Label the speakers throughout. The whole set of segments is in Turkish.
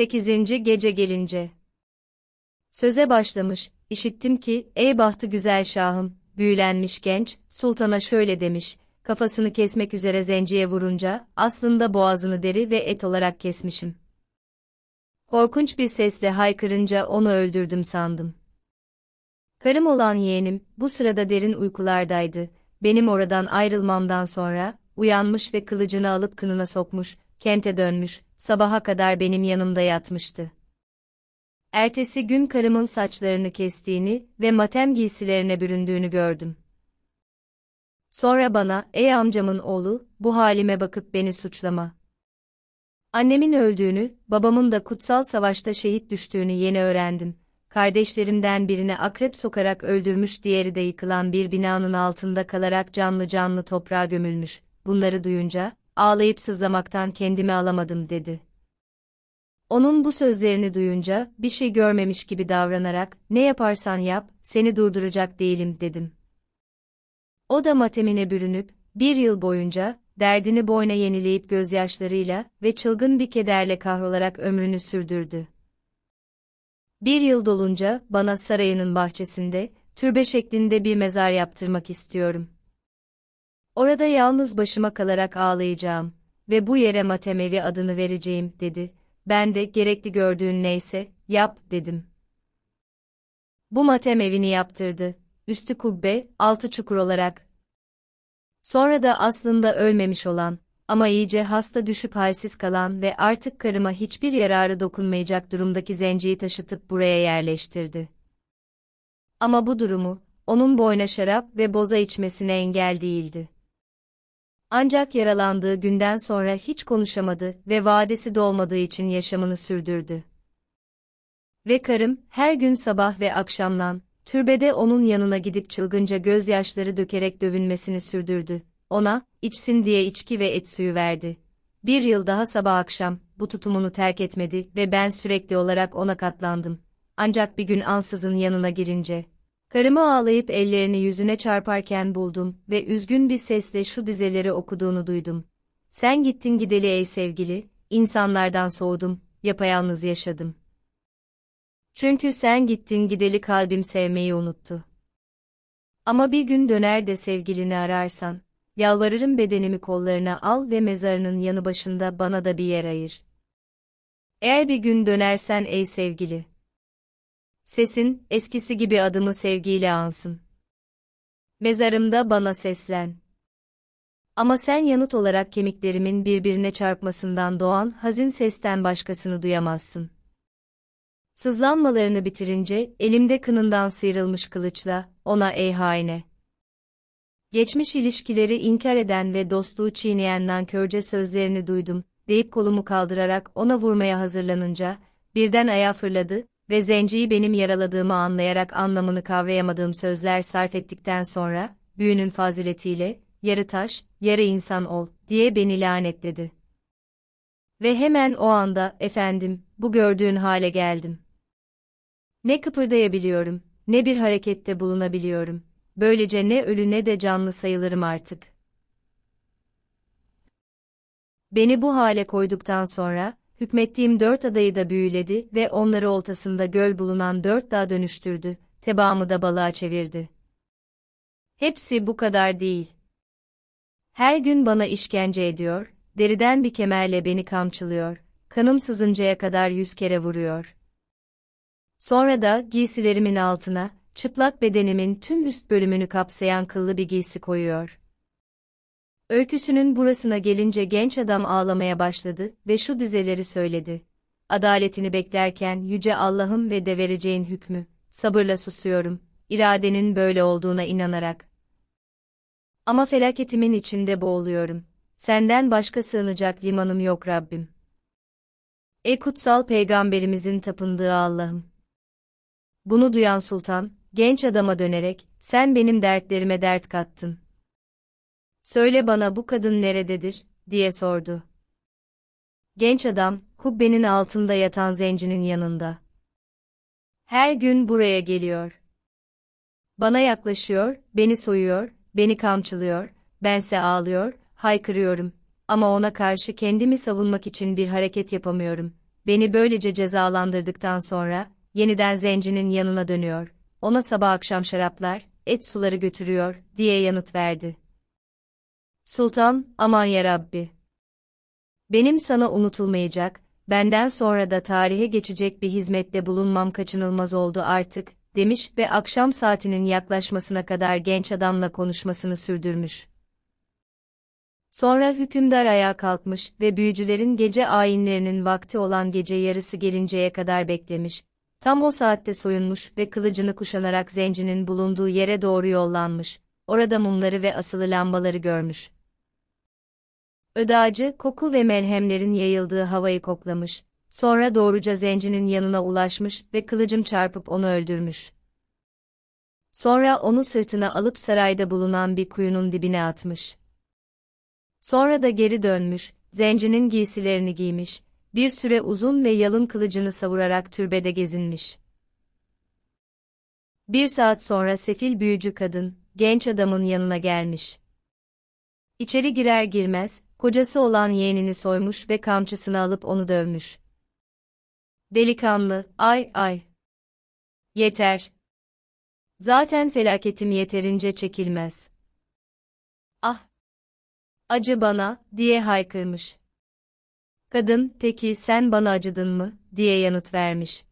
Speaker 1: Sekizinci gece gelince. Söze başlamış, işittim ki, ey bahtı güzel şahım, büyülenmiş genç, sultana şöyle demiş, kafasını kesmek üzere zenciye vurunca, aslında boğazını deri ve et olarak kesmişim. Korkunç bir sesle haykırınca onu öldürdüm sandım. Karım olan yeğenim, bu sırada derin uykulardaydı, benim oradan ayrılmamdan sonra, uyanmış ve kılıcını alıp kınına sokmuş, kente dönmüş, sabaha kadar benim yanımda yatmıştı. Ertesi gün karımın saçlarını kestiğini ve matem giysilerine büründüğünü gördüm. Sonra bana, ey amcamın oğlu, bu halime bakıp beni suçlama. Annemin öldüğünü, babamın da kutsal savaşta şehit düştüğünü yeni öğrendim. Kardeşlerimden birini akrep sokarak öldürmüş diğeri de yıkılan bir binanın altında kalarak canlı canlı toprağa gömülmüş. Bunları duyunca, ağlayıp sızlamaktan kendimi alamadım dedi. Onun bu sözlerini duyunca, bir şey görmemiş gibi davranarak, ne yaparsan yap, seni durduracak değilim dedim. O da matemine bürünüp, bir yıl boyunca, derdini boyna yenileyip gözyaşlarıyla ve çılgın bir kederle kahrolarak ömrünü sürdürdü. Bir yıl dolunca, bana sarayının bahçesinde, türbe şeklinde bir mezar yaptırmak istiyorum.'' Orada yalnız başıma kalarak ağlayacağım ve bu yere Matemevi adını vereceğim, dedi. Ben de gerekli gördüğün neyse, yap, dedim. Bu matem evini yaptırdı. Üstü kubbe, altı çukur olarak. Sonra da aslında ölmemiş olan, ama iyice hasta düşüp halsiz kalan ve artık karıma hiçbir yararı dokunmayacak durumdaki zenciyi taşıtıp buraya yerleştirdi. Ama bu durumu, onun boyna şarap ve boza içmesine engel değildi. Ancak yaralandığı günden sonra hiç konuşamadı ve vadesi dolmadığı için yaşamını sürdürdü. Ve karım, her gün sabah ve akşamdan, türbede onun yanına gidip çılgınca gözyaşları dökerek dövünmesini sürdürdü. Ona, içsin diye içki ve et suyu verdi. Bir yıl daha sabah akşam, bu tutumunu terk etmedi ve ben sürekli olarak ona katlandım. Ancak bir gün ansızın yanına girince, Karımı ağlayıp ellerini yüzüne çarparken buldum ve üzgün bir sesle şu dizeleri okuduğunu duydum. Sen gittin gideli ey sevgili, insanlardan soğudum, yapayalnız yaşadım. Çünkü sen gittin gideli kalbim sevmeyi unuttu. Ama bir gün döner de sevgilini ararsan, yalvarırım bedenimi kollarına al ve mezarının yanı başında bana da bir yer ayır. Eğer bir gün dönersen ey sevgili, Sesin, eskisi gibi adımı sevgiyle ansın. Mezarımda bana seslen. Ama sen yanıt olarak kemiklerimin birbirine çarpmasından doğan hazin sesten başkasını duyamazsın. Sızlanmalarını bitirince elimde kınından sıyrılmış kılıçla ona ey haine. Geçmiş ilişkileri inkar eden ve dostluğu çiğneyen nankörce sözlerini duydum deyip kolumu kaldırarak ona vurmaya hazırlanınca birden ayağa fırladı ve zenciyi benim yaraladığımı anlayarak anlamını kavrayamadığım sözler sarf ettikten sonra, büyünün faziletiyle, yarı taş, yarı insan ol, diye beni lanetledi. Ve hemen o anda, efendim, bu gördüğün hale geldim. Ne kıpırdayabiliyorum, ne bir harekette bulunabiliyorum. Böylece ne ölü ne de canlı sayılırım artık. Beni bu hale koyduktan sonra, hükmettiğim dört adayı da büyüledi ve onları oltasında göl bulunan dört dağa dönüştürdü, tebaamı da balığa çevirdi. Hepsi bu kadar değil. Her gün bana işkence ediyor, deriden bir kemerle beni kamçılıyor, kanım sızıncaya kadar yüz kere vuruyor. Sonra da giysilerimin altına, çıplak bedenimin tüm üst bölümünü kapsayan kıllı bir giysi koyuyor. Öyküsünün burasına gelince genç adam ağlamaya başladı ve şu dizeleri söyledi. Adaletini beklerken yüce Allah'ım ve de vereceğin hükmü, sabırla susuyorum, iradenin böyle olduğuna inanarak. Ama felaketimin içinde boğuluyorum. Senden başka sığınacak limanım yok Rabbim. Ey kutsal peygamberimizin tapındığı Allah'ım. Bunu duyan sultan, genç adama dönerek, sen benim dertlerime dert kattın. Söyle bana bu kadın nerededir, diye sordu. Genç adam, kubbenin altında yatan zencinin yanında. Her gün buraya geliyor. Bana yaklaşıyor, beni soyuyor, beni kamçılıyor, bense ağlıyor, haykırıyorum. Ama ona karşı kendimi savunmak için bir hareket yapamıyorum. Beni böylece cezalandırdıktan sonra, yeniden zencinin yanına dönüyor. Ona sabah akşam şaraplar, et suları götürüyor, diye yanıt verdi. Sultan, aman ya Rabbi. Benim sana unutulmayacak, benden sonra da tarihe geçecek bir hizmette bulunmam kaçınılmaz oldu artık, demiş ve akşam saatinin yaklaşmasına kadar genç adamla konuşmasını sürdürmüş. Sonra hükümdar ayağa kalkmış ve büyücülerin gece ayinlerinin vakti olan gece yarısı gelinceye kadar beklemiş, tam o saatte soyunmuş ve kılıcını kuşanarak zencinin bulunduğu yere doğru yollanmış, orada mumları ve asılı lambaları görmüş. Ödacı, koku ve melhemlerin yayıldığı havayı koklamış, sonra doğruca zencinin yanına ulaşmış ve kılıcım çarpıp onu öldürmüş. Sonra onu sırtına alıp sarayda bulunan bir kuyunun dibine atmış. Sonra da geri dönmüş, zencinin giysilerini giymiş, bir süre uzun ve yalın kılıcını savurarak türbede gezinmiş. Bir saat sonra sefil büyücü kadın, genç adamın yanına gelmiş. İçeri girer girmez, kocası olan yeğenini soymuş ve kamçısını alıp onu dövmüş. Delikanlı, ay ay. Yeter. Zaten felaketim yeterince çekilmez. Ah! Acı bana, diye haykırmış. Kadın, peki sen bana acıdın mı, diye yanıt vermiş.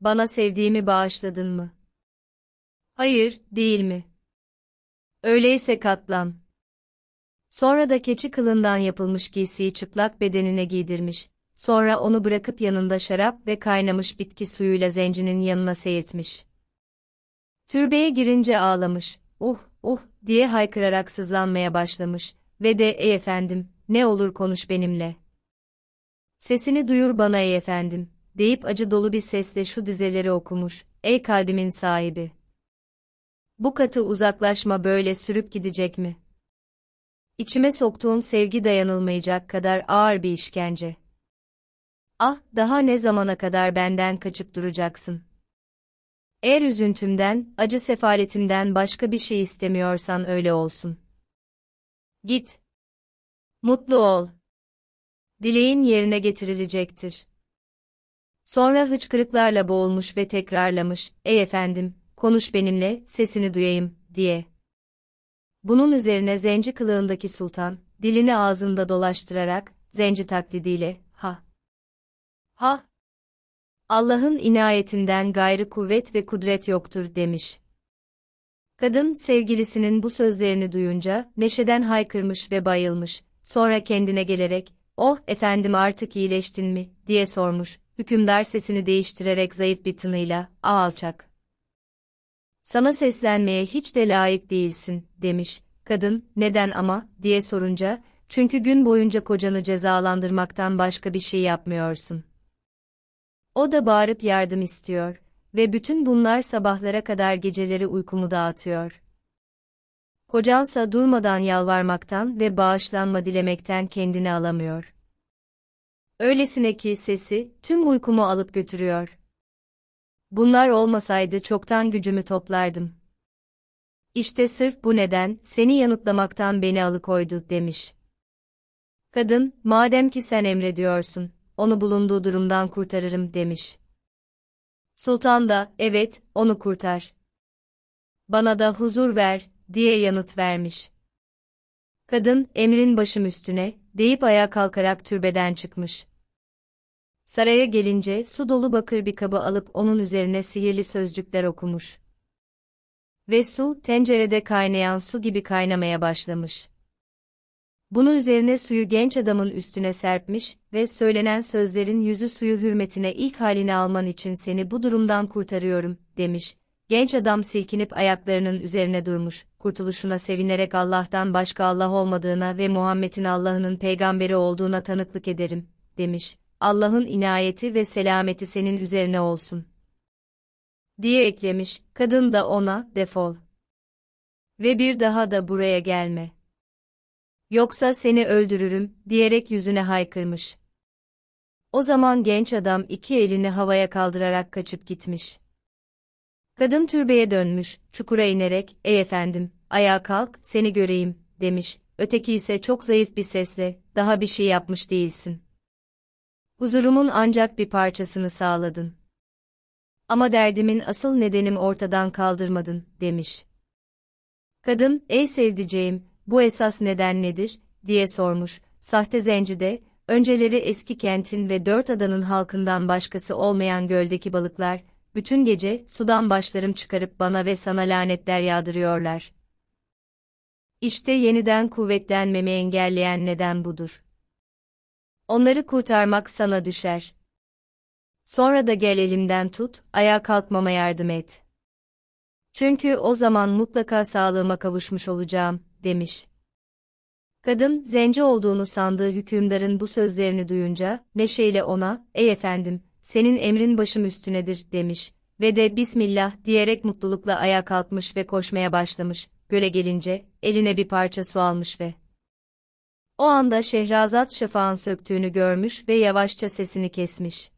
Speaker 1: Bana sevdiğimi bağışladın mı? Hayır, değil mi? Öyleyse katlan. Sonra da keçi kılından yapılmış giysiyi çıplak bedenine giydirmiş, sonra onu bırakıp yanında şarap ve kaynamış bitki suyuyla zencinin yanına seyirtmiş. Türbeye girince ağlamış, uh, uh diye haykırarak sızlanmaya başlamış ve de ey efendim, ne olur konuş benimle. Sesini duyur bana ey efendim, deyip acı dolu bir sesle şu dizeleri okumuş, ey kalbimin sahibi. Bu katı uzaklaşma böyle sürüp gidecek mi? İçime soktuğum sevgi dayanılmayacak kadar ağır bir işkence. Ah, daha ne zamana kadar benden kaçıp duracaksın? Eğer üzüntümden, acı sefaletimden başka bir şey istemiyorsan öyle olsun. Git. Mutlu ol. Dileğin yerine getirilecektir. Sonra hıçkırıklarla boğulmuş ve tekrarlamış, ey efendim, konuş benimle, sesini duyayım, diye. Bunun üzerine zenci kılığındaki sultan, dilini ağzında dolaştırarak, zenci taklidiyle, ha, ha, Allah'ın inayetinden gayrı kuvvet ve kudret yoktur demiş. Kadın sevgilisinin bu sözlerini duyunca neşeden haykırmış ve bayılmış. Sonra kendine gelerek, "Oh efendim artık iyileştin mi?" diye sormuş. Hükümdar sesini değiştirerek zayıf bir tınıyla, "A alçak, sana seslenmeye hiç de layık değilsin, demiş. Kadın, neden ama, diye sorunca, çünkü gün boyunca kocanı cezalandırmaktan başka bir şey yapmıyorsun. O da bağırıp yardım istiyor ve bütün bunlar sabahlara kadar geceleri uykumu dağıtıyor. Kocansa durmadan yalvarmaktan ve bağışlanma dilemekten kendini alamıyor. Öylesine ki sesi tüm uykumu alıp götürüyor.'' bunlar olmasaydı çoktan gücümü toplardım. İşte sırf bu neden, seni yanıtlamaktan beni alıkoydu, demiş. Kadın, madem ki sen emrediyorsun, onu bulunduğu durumdan kurtarırım, demiş. Sultan da, evet, onu kurtar. Bana da huzur ver, diye yanıt vermiş. Kadın, emrin başım üstüne, deyip ayağa kalkarak türbeden çıkmış. Saraya gelince su dolu bakır bir kabı alıp onun üzerine sihirli sözcükler okumuş. Ve su tencerede kaynayan su gibi kaynamaya başlamış. Bunun üzerine suyu genç adamın üstüne serpmiş ve söylenen sözlerin yüzü suyu hürmetine ilk halini alman için seni bu durumdan kurtarıyorum demiş. Genç adam silkinip ayaklarının üzerine durmuş, kurtuluşuna sevinerek Allah'tan başka Allah olmadığına ve Muhammed'in Allah'ının peygamberi olduğuna tanıklık ederim, demiş. Allah'ın inayeti ve selameti senin üzerine olsun. Diye eklemiş, kadın da ona, defol. Ve bir daha da buraya gelme. Yoksa seni öldürürüm, diyerek yüzüne haykırmış. O zaman genç adam iki elini havaya kaldırarak kaçıp gitmiş. Kadın türbeye dönmüş, çukura inerek, ey efendim, ayağa kalk, seni göreyim, demiş, öteki ise çok zayıf bir sesle, daha bir şey yapmış değilsin. Huzurumun ancak bir parçasını sağladın. Ama derdimin asıl nedenim ortadan kaldırmadın, demiş. Kadın, ey sevdiceğim, bu esas neden nedir, diye sormuş, sahte zenci de, önceleri eski kentin ve dört adanın halkından başkası olmayan göldeki balıklar, bütün gece sudan başlarım çıkarıp bana ve sana lanetler yağdırıyorlar. İşte yeniden kuvvetlenmemi engelleyen neden budur. Onları kurtarmak sana düşer. Sonra da gel elimden tut, ayağa kalkmama yardım et. Çünkü o zaman mutlaka sağlığıma kavuşmuş olacağım, demiş. Kadın, zence olduğunu sandığı hükümdarın bu sözlerini duyunca, neşeyle ona, ey efendim, senin emrin başım üstünedir, demiş ve de Bismillah diyerek mutlulukla ayağa kalkmış ve koşmaya başlamış, göle gelince, eline bir parça su almış ve o anda Şehrazat şafağın söktüğünü görmüş ve yavaşça sesini kesmiş.